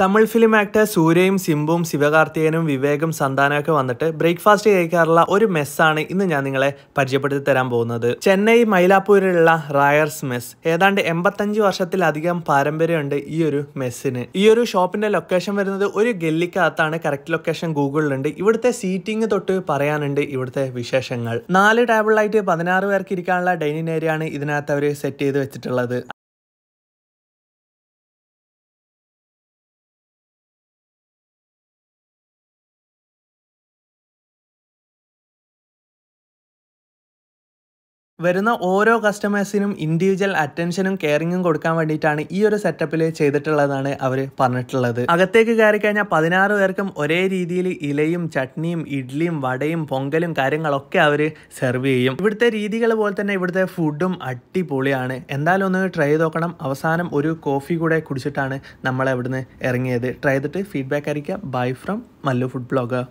Tamil film actor സൂര്യയും സിംബും ശിവകാർത്തികനും വിവേകും സന്താനമൊക്കെ വന്നിട്ട് ബ്രേക്ക്ഫാസ്റ്റ് കഴിക്കാറുള്ള ഒരു മെസ്സാണ് ഇന്ന് ഞാൻ നിങ്ങളെ പരിചയപ്പെടുത്തി തരാൻ പോകുന്നത് ചെന്നൈ മൈലാപ്പൂരിലുള്ള റായർസ് മെസ് ഏതാണ്ട് എൺപത്തഞ്ച് വർഷത്തിലധികം പാരമ്പര്യമുണ്ട് ഈ ഒരു മെസ്സിന് ഈ ഒരു ഷോപ്പിന്റെ ലൊക്കേഷൻ വരുന്നത് ഒരു ഗല്ലിക്കകത്താണ് കറക്റ്റ് ലൊക്കേഷൻ ഗൂഗിളിലുണ്ട് ഇവിടുത്തെ സീറ്റിംഗ് തൊട്ട് പറയാനുണ്ട് ഇവിടുത്തെ വിശേഷങ്ങൾ നാല് ടേബിളായിട്ട് പതിനാറ് പേർക്ക് ഇരിക്കാനുള്ള ഡൈനിങ് ഏരിയ ആണ് ഇതിനകത്ത് അവർ സെറ്റ് ചെയ്ത് വെച്ചിട്ടുള്ളത് വരുന്ന ഓരോ കസ്റ്റമേഴ്സിനും ഇൻഡിവിജ്വൽ അറ്റൻഷനും കെയറിങ്ങും കൊടുക്കാൻ വേണ്ടിയിട്ടാണ് ഈ ഒരു സെറ്റപ്പിൽ ചെയ്തിട്ടുള്ളതാണ് അവർ പറഞ്ഞിട്ടുള്ളത് അകത്തേക്ക് കയറി കഴിഞ്ഞാൽ പതിനാറ് പേർക്കും ഒരേ രീതിയിൽ ഇലയും ചട്നിയും ഇഡ്ലിയും വടയും പൊങ്കലും കാര്യങ്ങളൊക്കെ അവർ സെർവ് ചെയ്യും ഇവിടുത്തെ രീതികൾ പോലെ തന്നെ ഇവിടുത്തെ ഫുഡും അടിപൊളിയാണ് എന്തായാലും ഒന്ന് ട്രൈ ചെയ്ത് നോക്കണം അവസാനം ഒരു കോഫി കൂടെ കുടിച്ചിട്ടാണ് നമ്മൾ അവിടുന്ന് ഇറങ്ങിയത് ട്രൈ ചെയ്തിട്ട് ഫീഡ്ബാക്ക് ആയിരിക്കാം bye from Mallu food blogger